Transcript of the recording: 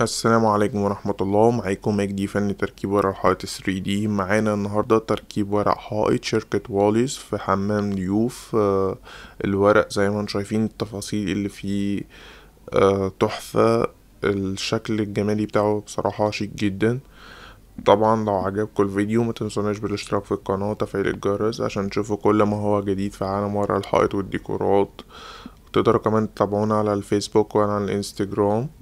السلام عليكم ورحمة الله معاكم مجدي فني تركيب ورق حائط 3D معانا النهاردة تركيب ورق حائط شركة واليس في حمام ضيوف آه، الورق زي ما انتم شايفين التفاصيل اللي فيه آه، تحفة الشكل الجمالي بتاعه بصراحة شيك جدا طبعا لو عجبكم الفيديو ما تنسوناش بالاشتراك في القناة وتفعيل الجرس عشان تشوفوا كل ما هو جديد في عالم ورق الحائط والديكورات تقدروا كمان تتابعونا على الفيسبوك وعلى الانستجرام